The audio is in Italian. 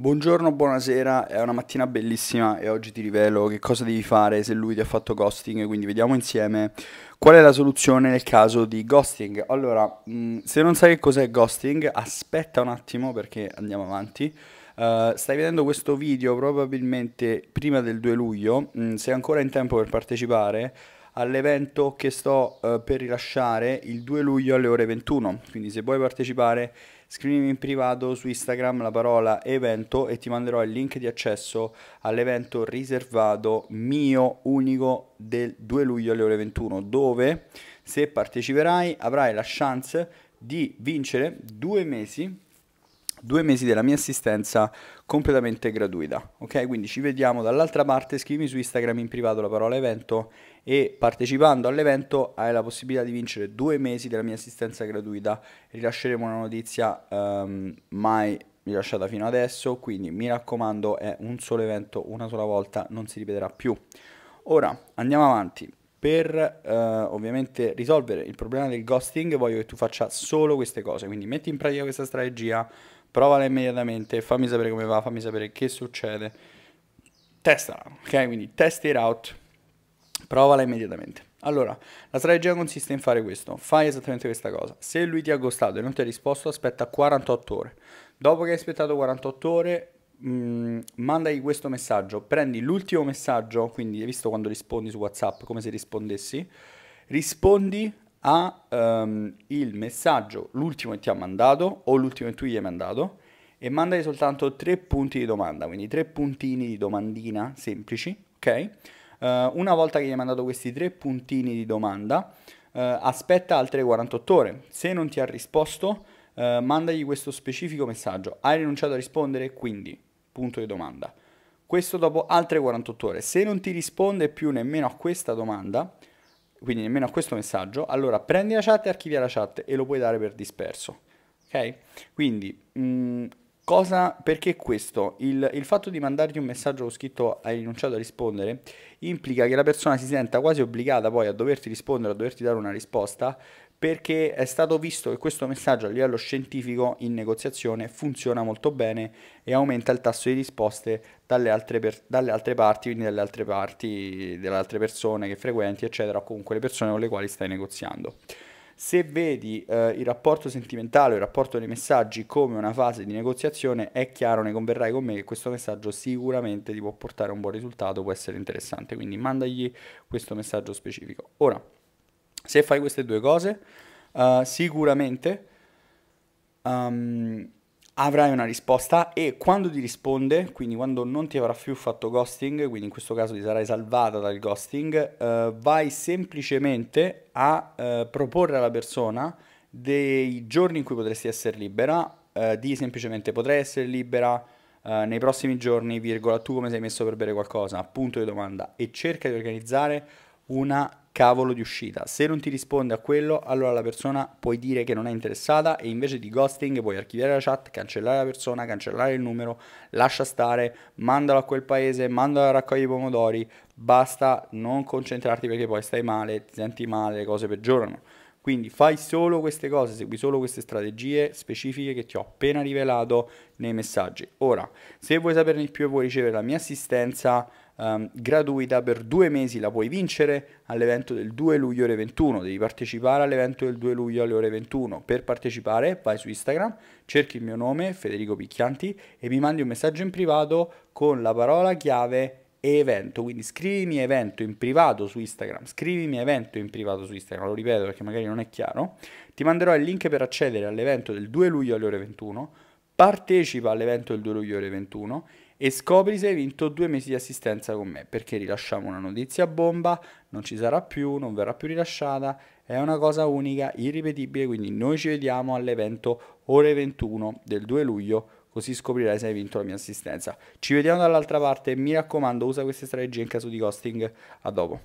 Buongiorno, buonasera, è una mattina bellissima e oggi ti rivelo che cosa devi fare se lui ti ha fatto ghosting, quindi vediamo insieme qual è la soluzione nel caso di ghosting. Allora, mm, se non sai che cos'è ghosting, aspetta un attimo perché andiamo avanti. Uh, stai vedendo questo video probabilmente prima del 2 luglio, mm, sei ancora in tempo per partecipare all'evento che sto eh, per rilasciare il 2 luglio alle ore 21. Quindi se vuoi partecipare scrivimi in privato su Instagram la parola evento e ti manderò il link di accesso all'evento riservato mio unico del 2 luglio alle ore 21 dove se parteciperai avrai la chance di vincere due mesi due mesi della mia assistenza completamente gratuita. Ok, quindi ci vediamo dall'altra parte. Scrivimi su Instagram in privato la parola evento e partecipando all'evento hai la possibilità di vincere due mesi della mia assistenza gratuita. Rilasceremo una notizia um, mai rilasciata fino adesso. Quindi mi raccomando, è un solo evento, una sola volta, non si ripeterà più. Ora andiamo avanti. Per eh, ovviamente risolvere il problema del ghosting voglio che tu faccia solo queste cose, quindi metti in pratica questa strategia, provala immediatamente, fammi sapere come va, fammi sapere che succede, testala, ok? Quindi test it out, provala immediatamente. Allora, la strategia consiste in fare questo, fai esattamente questa cosa, se lui ti ha gostato e non ti ha risposto aspetta 48 ore, dopo che hai aspettato 48 ore mh, mm, mandagli questo messaggio, prendi l'ultimo messaggio, quindi hai visto quando rispondi su WhatsApp come se rispondessi, rispondi a um, il messaggio, l'ultimo che ti ha mandato o l'ultimo che tu gli hai mandato e mandagli soltanto tre punti di domanda, quindi tre puntini di domandina semplici, ok? Uh, una volta che gli hai mandato questi tre puntini di domanda, uh, aspetta altre 48 ore. Se non ti ha risposto, uh, mandagli questo specifico messaggio. Hai rinunciato a rispondere, quindi punto di domanda. Questo dopo altre 48 ore. Se non ti risponde più nemmeno a questa domanda, quindi nemmeno a questo messaggio, allora prendi la chat e archivia la chat e lo puoi dare per disperso. Ok? Quindi, mh, mm, cosa, perché questo? Il, il, fatto di mandarti un messaggio con scritto hai rinunciato a rispondere implica che la persona si senta quasi obbligata poi a doverti rispondere, a doverti dare una risposta perché è stato visto che questo messaggio a livello scientifico in negoziazione funziona molto bene e aumenta il tasso di risposte dalle altre, per, dalle altre parti, quindi dalle altre parti, delle altre persone che frequenti, eccetera, o comunque le persone con le quali stai negoziando. Se vedi eh, il rapporto sentimentale il rapporto dei messaggi come una fase di negoziazione, è chiaro, ne converrai con me, che questo messaggio sicuramente ti può portare a un buon risultato, può essere interessante, quindi mandagli questo messaggio specifico. Ora, se fai queste due cose, uh, sicuramente um, avrai una risposta e quando ti risponde, quindi quando non ti avrà più fatto ghosting, quindi in questo caso ti sarai salvata dal ghosting, uh, vai semplicemente a uh, proporre alla persona dei giorni in cui potresti essere libera, di semplicemente potrei essere libera, Uh, nei prossimi giorni, virgola, tu come sei messo per bere qualcosa? Punto di domanda. E cerca di organizzare una cavolo di uscita. Se non ti risponde a quello, allora la persona puoi dire che non è interessata e invece di ghosting puoi archiviare la chat, cancellare la persona, cancellare il numero, lascia stare, mandalo a quel paese, mandalo a raccogliere i pomodori, basta non concentrarti perché poi stai male, ti senti male, le cose peggiorano. Quindi fai solo queste cose, segui solo queste strategie specifiche che ti ho appena rivelato nei messaggi. Ora, se vuoi saperne di più e vuoi ricevere la mia assistenza, um, ehm, gratuita per due mesi, la puoi vincere all'evento del 2 luglio ore 21, devi partecipare all'evento del 2 luglio alle ore 21, per partecipare vai su Instagram, cerchi il mio nome Federico Picchianti e mi mandi un messaggio in privato con la parola chiave evento, quindi scrivimi evento in privato su Instagram, scrivimi evento in privato su Instagram, lo ripeto perché magari non è chiaro, ti manderò il link per accedere all'evento del 2 luglio alle ore 21, partecipa all'evento del 2 luglio alle ore 21 e scopri se hai vinto due mesi di assistenza con me perché rilasciamo una notizia bomba, non ci sarà più, non verrà più rilasciata, è una cosa unica, irripetibile, quindi noi ci vediamo all'evento ore 21 del 2 luglio così scoprirai se hai vinto la mia assistenza. Ci vediamo dall'altra parte, mi raccomando usa queste strategie in caso di costing, a dopo.